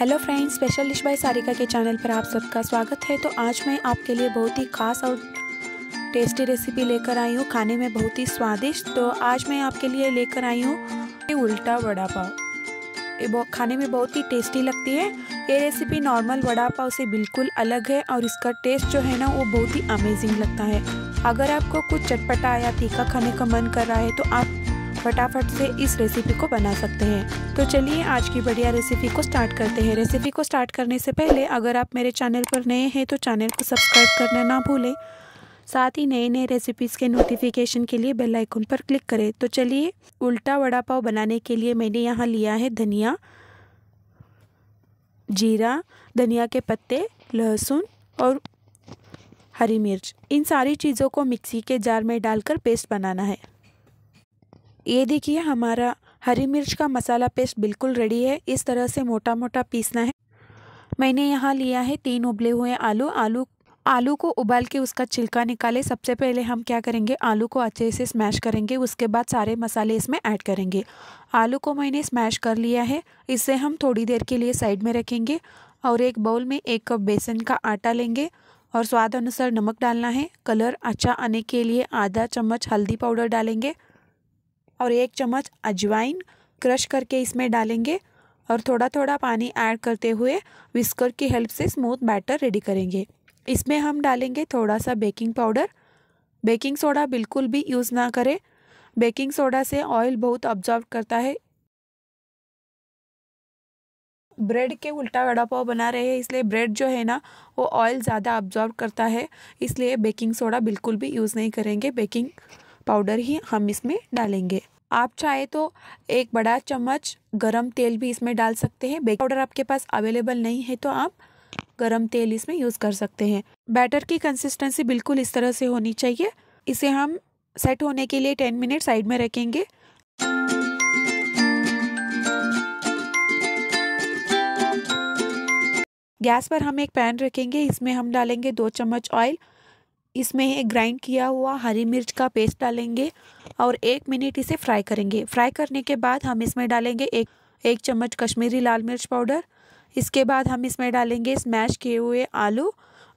hello friends special dish by Sarika के channel पर आप सबका स्वागत है तो आज मैं आपके लिए बहुत ही खास और टेस्टी रेसिपी लेकर आई हूँ खाने में बहुत ही स्वादिष्ट तो आज मैं आपके लिए लेकर आई हूँ उल्टा वड़ा पाव ये खाने में बहुत ही टेस्टी लगती है ये रेसिपी नॉर्मल वड़ा पाव से बिल्कुल अलग है और इसका टेस्ट जो है ना वो बहुत ही अमेजिंग लगता है अगर आपको कुछ चटपटा या तीखा खाने का मन कर रहा है तो आप फटाफट से इस रेसिपी को बना सकते हैं तो चलिए आज की बढ़िया रेसिपी को स्टार्ट करते हैं रेसिपी को स्टार्ट करने से पहले अगर आप मेरे चैनल पर नए हैं तो चैनल को सब्सक्राइब करना ना भूलें साथ ही नए नए रेसिपीज़ के नोटिफिकेशन के लिए बेल आइकन पर क्लिक करें तो चलिए उल्टा वड़ा पाव बनाने के लिए मैंने यहाँ लिया है धनिया जीरा धनिया के पत्ते लहसुन और हरी मिर्च इन सारी चीज़ों को मिक्सी के जार में डालकर पेस्ट बनाना है ये देखिए हमारा हरी मिर्च का मसाला पेस्ट बिल्कुल रेडी है इस तरह से मोटा मोटा पीसना है मैंने यहाँ लिया है तीन उबले हुए आलू आलू आलू को उबाल के उसका छिलका निकाले सबसे पहले हम क्या करेंगे आलू को अच्छे से स्मैश करेंगे उसके बाद सारे मसाले इसमें ऐड करेंगे आलू को मैंने स्मैश कर लिया है इसे हम थोड़ी देर के लिए साइड में रखेंगे और एक बाउल में एक कप बेसन का आटा लेंगे और स्वाद अनुसार नमक डालना है कलर अच्छा आने के लिए आधा चम्मच हल्दी पाउडर डालेंगे और एक चम्मच अजवाइन क्रश करके इसमें डालेंगे और थोड़ा थोड़ा पानी ऐड करते हुए विस्कर की हेल्प से स्मूथ बैटर रेडी करेंगे इसमें हम डालेंगे थोड़ा सा बेकिंग पाउडर बेकिंग सोडा बिल्कुल भी यूज़ ना करें बेकिंग सोडा से ऑयल बहुत ऑब्जॉर्व करता है ब्रेड के उल्टा वड़ा पाव बना रहे हैं इसलिए ब्रेड जो है ना वो ऑयल ज़्यादा ऑब्जॉर्व करता है इसलिए बेकिंग सोडा बिल्कुल भी यूज़ नहीं करेंगे बेकिंग पाउडर ही हम इसमें डालेंगे आप चाहे तो एक बड़ा चम्मच गरम तेल भी इसमें डाल सकते हैं बेकिंग पाउडर आपके पास अवेलेबल नहीं है तो आप गरम तेल इसमें यूज़ कर सकते हैं बैटर की कंसिस्टेंसी बिल्कुल इस तरह से होनी चाहिए इसे हम सेट होने के लिए टेन मिनट साइड में रखेंगे गैस पर हम एक पैन रखेंगे इसमें हम डालेंगे दो चम्मच ऑयल इसमें ग्राइंड किया हुआ हरी मिर्च का पेस्ट डालेंगे और एक मिनट इसे फ्राई करेंगे फ्राई करने के बाद हम इसमें डालेंगे एक एक चम्मच कश्मीरी लाल मिर्च पाउडर इसके बाद हम इसमें डालेंगे स्मैश किए हुए आलू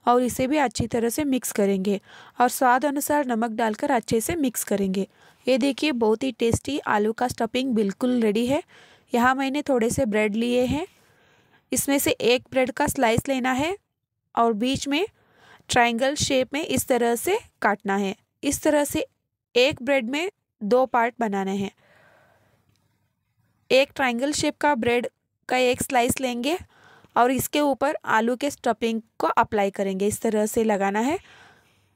और इसे भी अच्छी तरह से मिक्स करेंगे और स्वाद अनुसार नमक डालकर अच्छे से मिक्स करेंगे ये देखिए बहुत ही टेस्टी आलू का स्टफिंग बिल्कुल रेडी है यहाँ मैंने थोड़े से ब्रेड लिए हैं इसमें से एक ब्रेड का स्लाइस लेना है और बीच में ट्राइंगल शेप में इस तरह से काटना है इस तरह से एक ब्रेड में दो पार्ट बनाने हैं एक ट्राइंगल शेप का ब्रेड का एक स्लाइस लेंगे और इसके ऊपर आलू के स्टफिंग को अप्लाई करेंगे इस तरह से लगाना है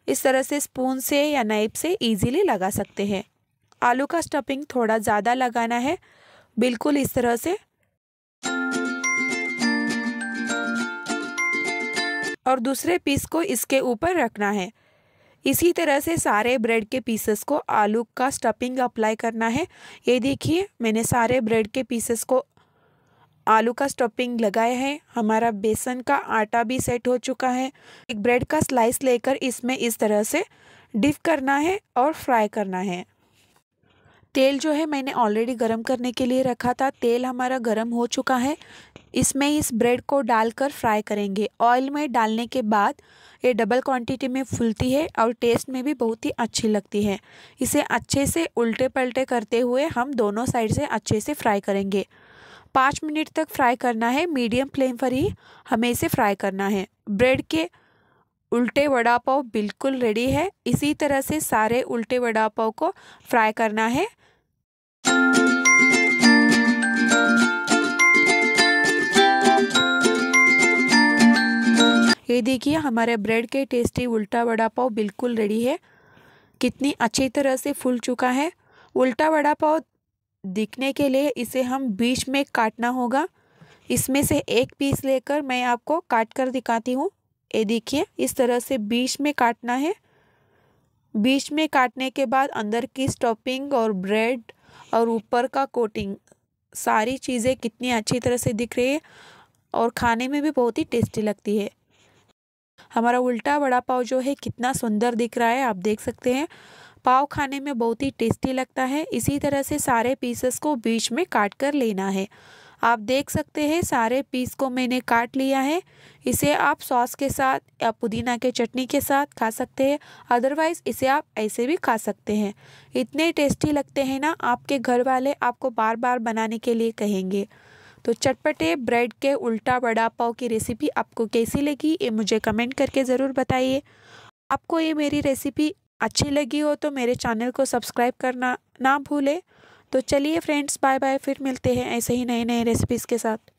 इस तरह से स्पून से या नाइफ से इजीली लगा सकते हैं आलू का स्टफिंग थोड़ा ज़्यादा लगाना है बिल्कुल इस तरह से और दूसरे पीस को इसके ऊपर रखना है इसी तरह से सारे ब्रेड के पीसेस को आलू का स्टफिंग अप्लाई करना है ये देखिए मैंने सारे ब्रेड के पीसेस को आलू का स्टफिंग लगाया है हमारा बेसन का आटा भी सेट हो चुका है एक ब्रेड का स्लाइस लेकर इसमें इस तरह से डिप करना है और फ्राई करना है तेल जो है मैंने ऑलरेडी गरम करने के लिए रखा था तेल हमारा गरम हो चुका है इसमें इस ब्रेड को डालकर फ्राई करेंगे ऑयल में डालने के बाद ये डबल क्वांटिटी में फूलती है और टेस्ट में भी बहुत ही अच्छी लगती है इसे अच्छे से उल्टे पलटे करते हुए हम दोनों साइड से अच्छे से फ्राई करेंगे पाँच मिनट तक फ्राई करना है मीडियम फ्लेम पर ही हमें इसे फ्राई करना है ब्रेड के उल्टे वड़ा पाव बिल्कुल रेडी है इसी तरह से सारे उल्टे वड़ा पाव को फ्राई करना है ये देखिए हमारे ब्रेड के टेस्टी उल्टा वड़ा पाव बिल्कुल रेडी है कितनी अच्छी तरह से फूल चुका है उल्टा वड़ा पाव दिखने के लिए इसे हम बीच में काटना होगा इसमें से एक पीस लेकर मैं आपको काट कर दिखाती हूँ ये देखिए इस तरह से बीच में काटना है बीच में काटने के बाद अंदर की स्टॉपिंग और ब्रेड और ऊपर का कोटिंग सारी चीज़ें कितनी अच्छी तरह से दिख रही है और खाने में भी बहुत ही टेस्टी लगती है हमारा उल्टा बड़ा पाव जो है कितना सुंदर दिख रहा है आप देख सकते हैं पाव खाने में बहुत ही टेस्टी लगता है इसी तरह से सारे पीसेस को बीच में काट कर लेना है आप देख सकते हैं सारे पीस को मैंने काट लिया है इसे आप सॉस के साथ या पुदीना के चटनी के साथ खा सकते हैं अदरवाइज़ इसे आप ऐसे भी खा सकते हैं इतने टेस्टी लगते हैं ना आपके घर वाले आपको बार बार बनाने के लिए कहेंगे तो चटपटे ब्रेड के उल्टा वड़ा पाव की रेसिपी आपको कैसी लगी ये मुझे कमेंट करके ज़रूर बताइए आपको ये मेरी रेसिपी अच्छी लगी हो तो मेरे चैनल को सब्सक्राइब करना ना भूलें तो चलिए फ्रेंड्स बाय बाय फिर मिलते हैं ऐसे ही नए नए रेसिपीज़ के साथ